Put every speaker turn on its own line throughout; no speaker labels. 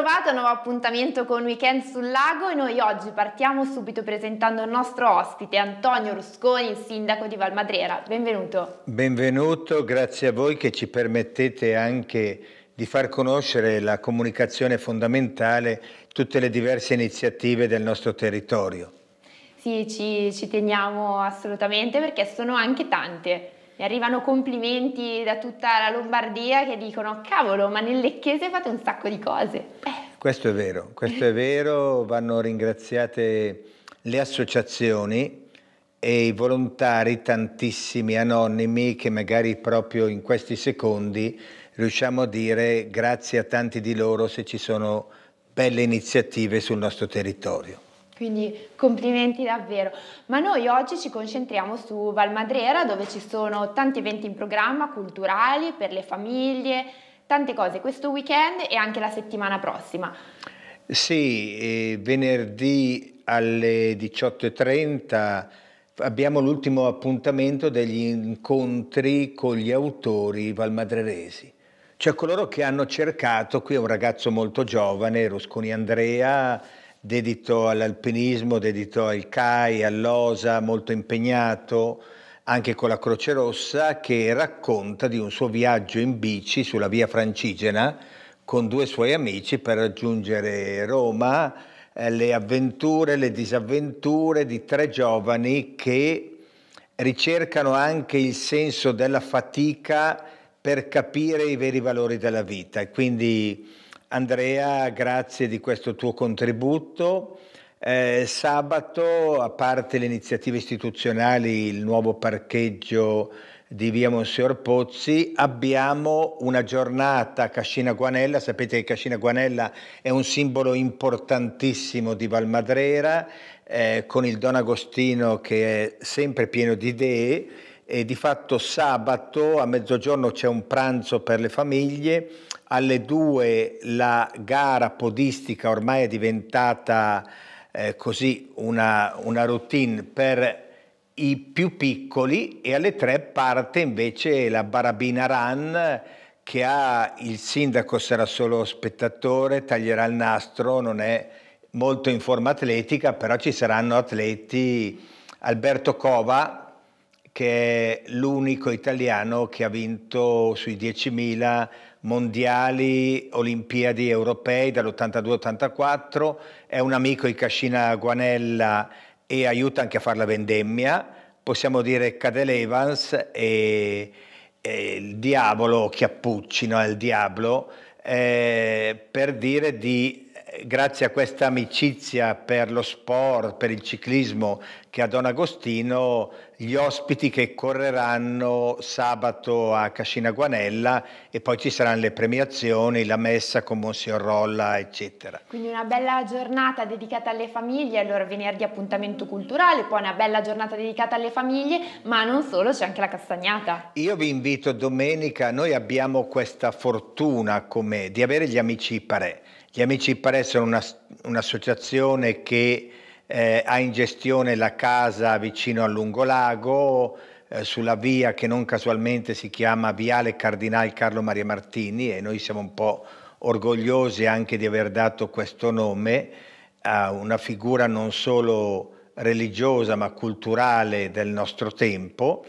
trovati a un nuovo appuntamento con Weekend sul Lago e noi oggi partiamo subito presentando il nostro ospite Antonio Rusconi, il sindaco di Valmadrera. Benvenuto.
Benvenuto, grazie a voi che ci permettete anche di far conoscere la comunicazione fondamentale, tutte le diverse iniziative del nostro territorio.
Sì, ci, ci teniamo assolutamente perché sono anche tante mi arrivano complimenti da tutta la Lombardia che dicono cavolo, ma nel Lecchese fate un sacco di cose. Eh.
Questo è vero, questo è vero, vanno ringraziate le associazioni e i volontari tantissimi anonimi che magari proprio in questi secondi riusciamo a dire grazie a tanti di loro se ci sono belle iniziative sul nostro territorio.
Quindi complimenti davvero. Ma noi oggi ci concentriamo su Valmadrera dove ci sono tanti eventi in programma culturali per le famiglie, tante cose questo weekend e anche la settimana prossima.
Sì, venerdì alle 18.30 abbiamo l'ultimo appuntamento degli incontri con gli autori valmadreresi cioè coloro che hanno cercato, qui è un ragazzo molto giovane, Rusconi Andrea, dedito all'alpinismo, dedito al CAI, all'OSA, molto impegnato anche con la Croce Rossa, che racconta di un suo viaggio in bici sulla via francigena con due suoi amici per raggiungere Roma, eh, le avventure, le disavventure di tre giovani che ricercano anche il senso della fatica per capire i veri valori della vita. Quindi Andrea, grazie di questo tuo contributo. Eh, sabato, a parte le iniziative istituzionali, il nuovo parcheggio di via Monsignor Pozzi, abbiamo una giornata a Cascina Guanella. Sapete che Cascina Guanella è un simbolo importantissimo di Valmadrera, eh, con il Don Agostino che è sempre pieno di idee e di fatto sabato a mezzogiorno c'è un pranzo per le famiglie, alle 2 la gara podistica ormai è diventata eh, così una, una routine per i più piccoli e alle 3 parte invece la Barabina Run che ha il sindaco sarà solo spettatore, taglierà il nastro, non è molto in forma atletica, però ci saranno atleti Alberto Cova che è l'unico italiano che ha vinto sui 10.000 mondiali, olimpiadi europei dall'82-84, è un amico di Cascina Guanella e aiuta anche a fare la vendemmia, possiamo dire Cadel Evans e, e il diavolo Chiappucci, no? il diavolo, eh, per dire di grazie a questa amicizia per lo sport, per il ciclismo che ha Don Agostino, gli ospiti che correranno sabato a Cascina Guanella e poi ci saranno le premiazioni, la messa con Monsignor Rolla, eccetera.
Quindi una bella giornata dedicata alle famiglie, allora venerdì appuntamento culturale, poi una bella giornata dedicata alle famiglie, ma non solo, c'è anche la castagnata.
Io vi invito domenica, noi abbiamo questa fortuna come di avere gli amici parè. Gli Amici Ipare sono una, un'associazione che eh, ha in gestione la casa vicino a Lungolago, eh, sulla via che non casualmente si chiama Viale Cardinal Carlo Maria Martini e noi siamo un po' orgogliosi anche di aver dato questo nome a una figura non solo religiosa ma culturale del nostro tempo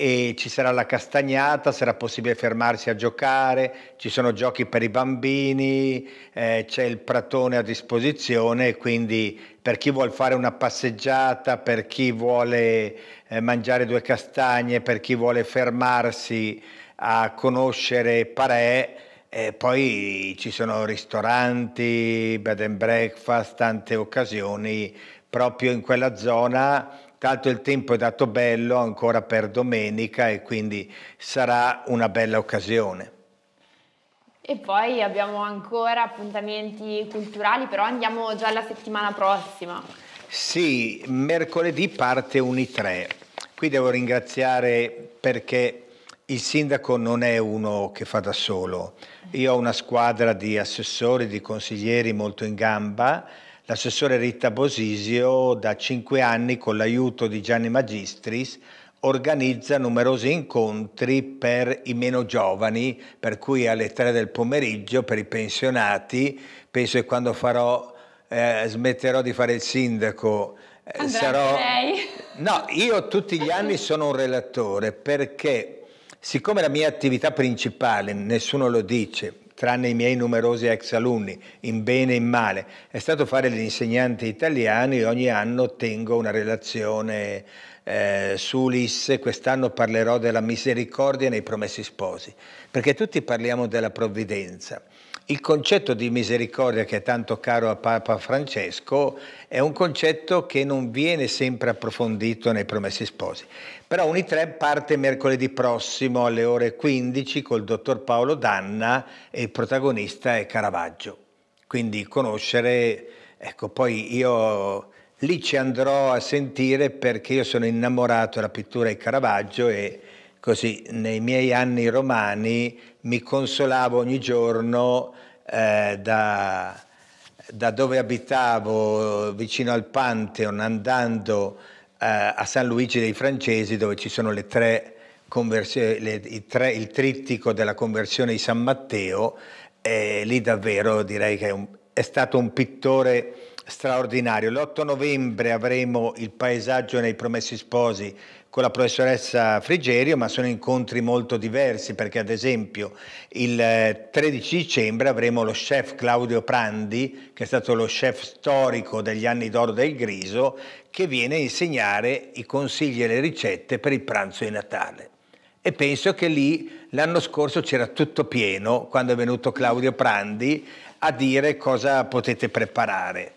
e ci sarà la castagnata, sarà possibile fermarsi a giocare, ci sono giochi per i bambini, eh, c'è il pratone a disposizione, quindi per chi vuole fare una passeggiata, per chi vuole eh, mangiare due castagne, per chi vuole fermarsi a conoscere Parè, eh, poi ci sono ristoranti, bed and breakfast, tante occasioni proprio in quella zona Tanto il tempo è dato bello ancora per domenica e quindi sarà una bella occasione.
E poi abbiamo ancora appuntamenti culturali, però andiamo già alla settimana prossima.
Sì, mercoledì parte Unitre. Qui devo ringraziare perché il sindaco non è uno che fa da solo. Io ho una squadra di assessori, di consiglieri molto in gamba l'assessore Rita Bosisio da cinque anni con l'aiuto di Gianni Magistris organizza numerosi incontri per i meno giovani, per cui alle tre del pomeriggio per i pensionati, penso che quando farò, eh, smetterò di fare il sindaco, eh, sarò... Lei. No, io tutti gli anni sono un relatore perché siccome la mia attività principale, nessuno lo dice, tranne i miei numerosi ex alunni, in bene e in male, è stato fare l'insegnante italiano e ogni anno tengo una relazione eh, su Ulisse, quest'anno parlerò della misericordia nei promessi sposi, perché tutti parliamo della provvidenza. Il concetto di misericordia che è tanto caro a Papa Francesco è un concetto che non viene sempre approfondito nei Promessi Sposi. Però Unitre parte mercoledì prossimo alle ore 15 col dottor Paolo Danna e il protagonista è Caravaggio. Quindi conoscere, ecco, poi io Lì ci andrò a sentire perché io sono innamorato della pittura di Caravaggio e così nei miei anni romani mi consolavo ogni giorno eh, da, da, dove abitavo vicino al Pantheon andando eh, a San Luigi dei Francesi dove ci sono le tre le, i tre, il trittico della conversione di San Matteo, eh, lì davvero direi che è, un, è stato un pittore straordinario. L'8 novembre avremo il paesaggio nei Promessi Sposi con la professoressa Frigerio, ma sono incontri molto diversi perché ad esempio il 13 eh, dicembre avremo lo chef Claudio Prandi, che è stato lo chef storico degli anni d'oro del Griso, che viene a insegnare i consigli e le ricette per il pranzo di Natale. E penso che lì l'anno scorso c'era tutto pieno quando è venuto Claudio Prandi a dire cosa potete preparare.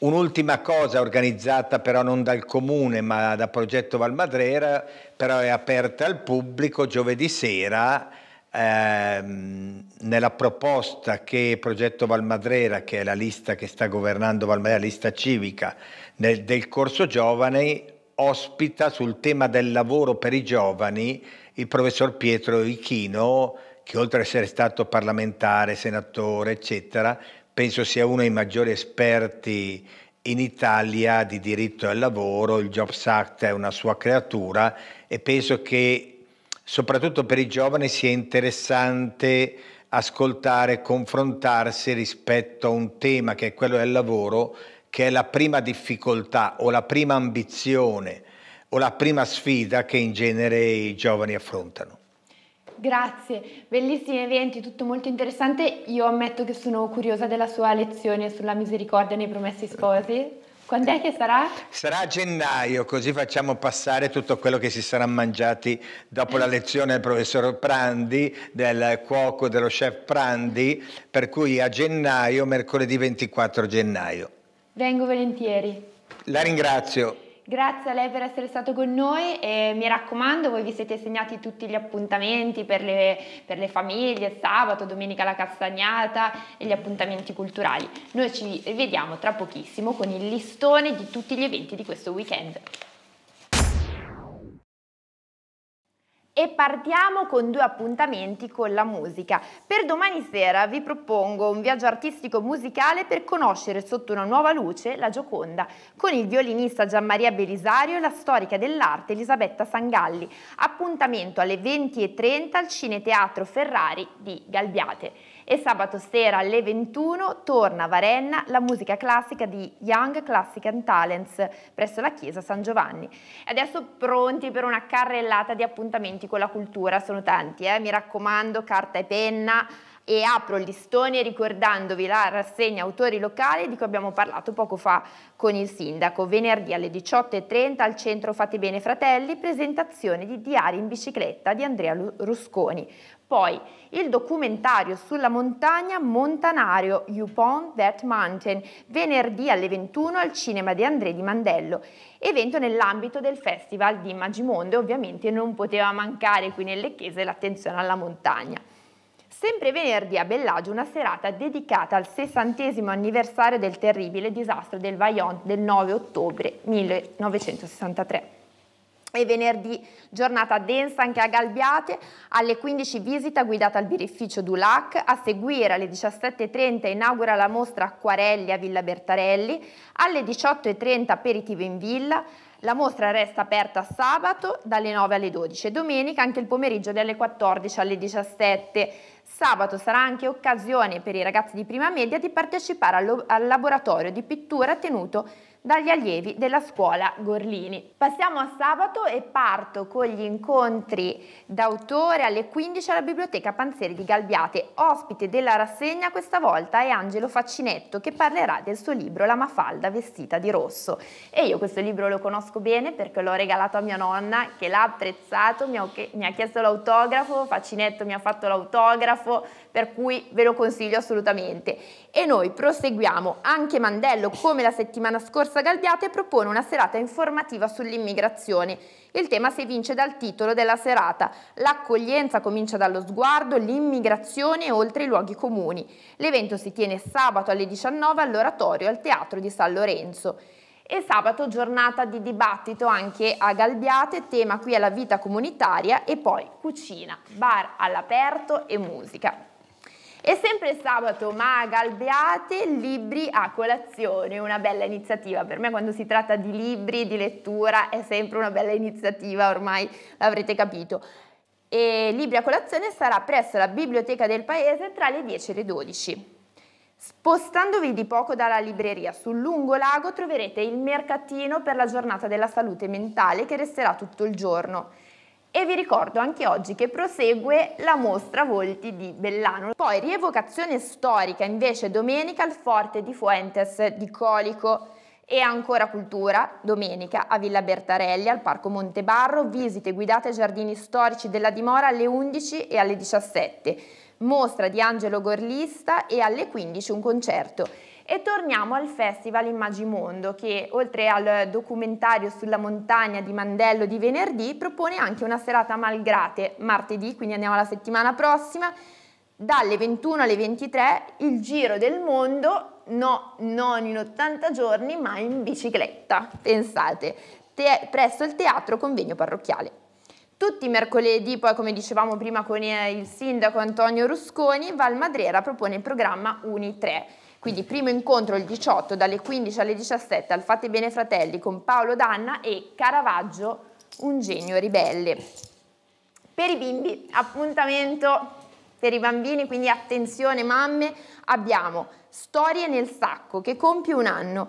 Un'ultima cosa organizzata però non dal comune ma da Progetto Valmadrera, però è aperta al pubblico giovedì sera ehm, nella proposta che Progetto Valmadrera, che è la lista che sta governando Valmadrera, la lista civica nel, del corso giovani, ospita sul tema del lavoro per i giovani il professor Pietro Ichino, che oltre ad essere stato parlamentare, senatore, eccetera, penso sia uno dei maggiori esperti in Italia di diritto al lavoro, il Jobs Act è una sua creatura e penso che soprattutto per i giovani sia interessante ascoltare, confrontarsi rispetto a un tema che è quello del lavoro, che è la prima difficoltà o la prima ambizione o la prima sfida che in genere i giovani affrontano.
Grazie, bellissimi eventi, tutto molto interessante. Io ammetto che sono curiosa della sua lezione sulla misericordia nei promessi sposi. Quando è che sarà?
Sarà a gennaio, così facciamo passare tutto quello che si sarà mangiati dopo la lezione del professor Prandi, del cuoco, dello chef Prandi, per cui a gennaio, mercoledì 24 gennaio.
Vengo volentieri.
La ringrazio.
Grazie a lei per essere stato con noi e mi raccomando, voi vi siete segnati tutti gli appuntamenti per le, per le famiglie, sabato, domenica la castagnata e gli appuntamenti culturali. Noi ci vediamo tra pochissimo con il listone di tutti gli eventi di questo weekend. e partiamo con due appuntamenti con la musica. Per domani sera vi propongo un viaggio artistico musicale per conoscere sotto una nuova luce la Gioconda con il violinista Gianmaria Belisario e la storica dell'arte Elisabetta Sangalli. Appuntamento alle 20.30 al Cineteatro Ferrari di Galbiate e sabato sera alle 21 torna a Varenna la musica classica di Young Classic and Talents presso la chiesa San Giovanni. Adesso pronti per una carrellata di appuntamenti con la cultura, sono tanti, eh? mi raccomando, carta e penna, e apro il listone ricordandovi la rassegna autori locali di cui abbiamo parlato poco fa con il sindaco. Venerdì alle 18.30 al centro Fate Bene Fratelli, presentazione di Diari in bicicletta di Andrea Rusconi. Poi il documentario sulla montagna Montanario, Upon That Mountain, venerdì alle 21 al cinema di André di Mandello, evento nell'ambito del Festival di Magimondo ovviamente non poteva mancare qui nelle chiese l'attenzione alla montagna. Sempre venerdì a Bellagio una serata dedicata al sessantesimo anniversario del terribile disastro del Vaillant del 9 ottobre 1963 e venerdì giornata densa anche a Galbiate, alle 15 visita guidata al birrificio Dulac, a seguire alle 17.30 inaugura la mostra Acquarelli a Villa Bertarelli, alle 18.30 aperitivo in villa, la mostra resta aperta sabato dalle 9 alle 12 e domenica anche il pomeriggio dalle 14 alle 17 Sabato sarà anche occasione per i ragazzi di prima media di partecipare al, laboratorio di pittura tenuto dagli allievi della scuola Gorlini. Passiamo a sabato e parto con gli incontri d'autore alle 15 alla Biblioteca Panzeri di Galbiate. Ospite della rassegna questa volta è Angelo Faccinetto che parlerà del suo libro La Mafalda vestita di rosso. E io questo libro lo conosco bene perché l'ho regalato a mia nonna che l'ha apprezzato, mi ha, chiesto l'autografo, Faccinetto mi ha fatto l'autografo, per cui ve lo consiglio assolutamente. E noi proseguiamo anche Mandello come la settimana scorsa Borsa Galbiate propone una serata informativa sull'immigrazione. Il tema si vince dal titolo della serata. L'accoglienza comincia dallo sguardo, l'immigrazione oltre i luoghi comuni. L'evento si tiene sabato alle 19 all'oratorio al Teatro di San Lorenzo e sabato giornata di dibattito anche a Galbiate, tema qui alla vita comunitaria e poi cucina, bar all'aperto e musica. E sempre il sabato maga albeate, libri a colazione, una bella iniziativa. Per me quando si tratta di libri, di lettura, è sempre una bella iniziativa, ormai l'avrete capito. E libri a colazione sarà presso la biblioteca del paese tra le 10 e le 12. Spostandovi di poco dalla libreria sul lungo lago troverete il mercatino per la giornata della salute mentale che resterà tutto il giorno. E vi ricordo anche oggi che prosegue la mostra Volti di Bellano. Poi rievocazione storica invece domenica al Forte di Fuentes di Colico e ancora cultura domenica a Villa Bertarelli al Parco Montebarro, visite guidate ai giardini storici della dimora alle 11 e alle 17 mostra di Angelo Gorlista e alle 15 un concerto. E torniamo al Festival Immagimondo che oltre al documentario sulla montagna di Mandello di venerdì propone anche una serata malgrate martedì, quindi andiamo alla settimana prossima, dalle 21 alle 23 il giro del mondo, no, non in 80 giorni ma in bicicletta, pensate, te presso il teatro convegno parrocchiale. Tutti i mercoledì, poi come dicevamo prima con eh, il sindaco Antonio Rusconi, Val Madrera propone il programma Uni 3. Quindi primo incontro il 18 dalle 15 alle 17 al Fate Bene Fratelli con Paolo Danna e Caravaggio, un genio ribelle. Per i bimbi appuntamento per i bambini, quindi attenzione mamme, abbiamo Storie nel sacco che compie un anno.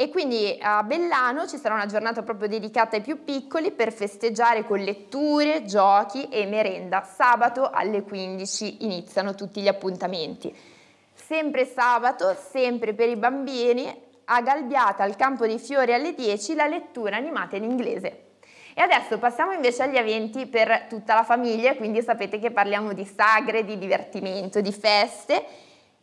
E quindi a Bellano ci sarà una giornata proprio dedicata ai più piccoli per festeggiare con letture, giochi e merenda. Sabato alle 15 iniziano tutti gli appuntamenti. Sempre sabato, sempre per i bambini, a Galbiata al Campo dei Fiori alle 10 la lettura animata in inglese. E adesso passiamo invece agli eventi per tutta la famiglia, quindi sapete che parliamo di sagre, di divertimento, di feste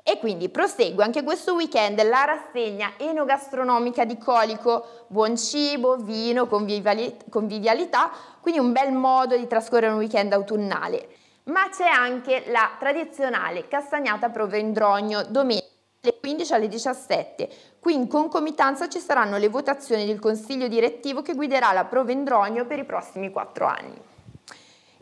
e quindi prosegue anche questo weekend la rassegna enogastronomica di Colico, buon cibo, vino, convivialità, quindi un bel modo di trascorrere un weekend autunnale. Ma c'è anche la tradizionale castagnata Provendrogno domenica dalle 15 alle 17. Qui in concomitanza ci saranno le votazioni del consiglio direttivo che guiderà la Provendrogno per i prossimi 4 anni.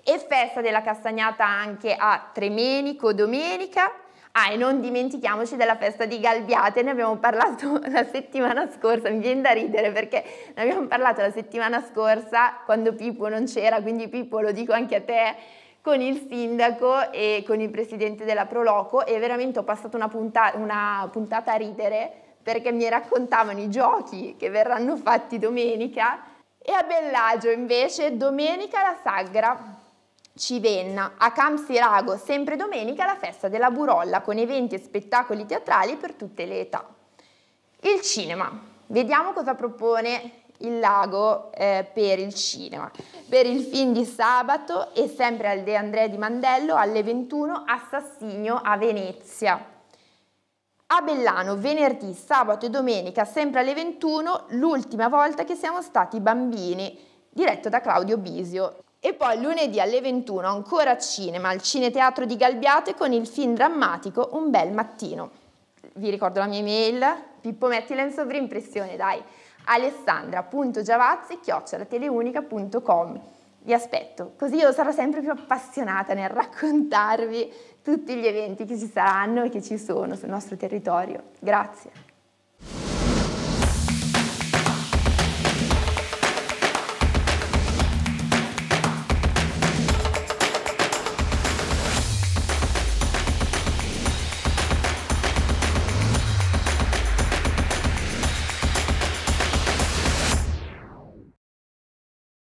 E festa della castagnata anche a Tremenico domenica Ah, e non dimentichiamoci della festa di Galbiate, ne abbiamo parlato la settimana scorsa, mi viene da ridere perché ne abbiamo parlato la settimana scorsa quando Pippo non c'era, quindi Pippo lo dico anche a te, con il sindaco e con il presidente della Proloco e veramente ho passato una, punta una puntata a ridere perché mi raccontavano i giochi che verranno fatti domenica e a Bellagio invece domenica la Sagra. Civenna, a Campsirago, sempre domenica, la festa della Burolla con eventi e spettacoli teatrali per tutte le età. Il cinema. Vediamo cosa propone il lago eh, per il cinema. Per il fin di sabato e sempre al De Andrea di Mandello alle 21 Assassino a Venezia. A Bellano venerdì, sabato e domenica sempre alle 21 l'ultima volta che siamo stati bambini, diretto da Claudio Bisio. E poi lunedì alle 21 ancora cinema, al Cineteatro di Galbiate con il film drammatico Un bel mattino. Vi ricordo la mia email, Pippo mettila in sovrimpressione, dai, alessandra.giavazzi.teleunica.com Vi aspetto, così io sarò sempre più appassionata nel raccontarvi tutti gli eventi che ci saranno e che ci sono sul nostro territorio. Grazie.